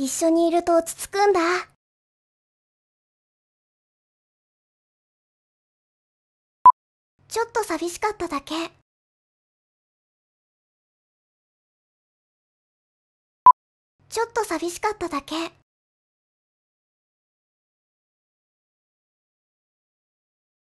一緒にいると落ち着くんだ。ちょっと寂しかっただけ。ちょっと寂しかっただけ。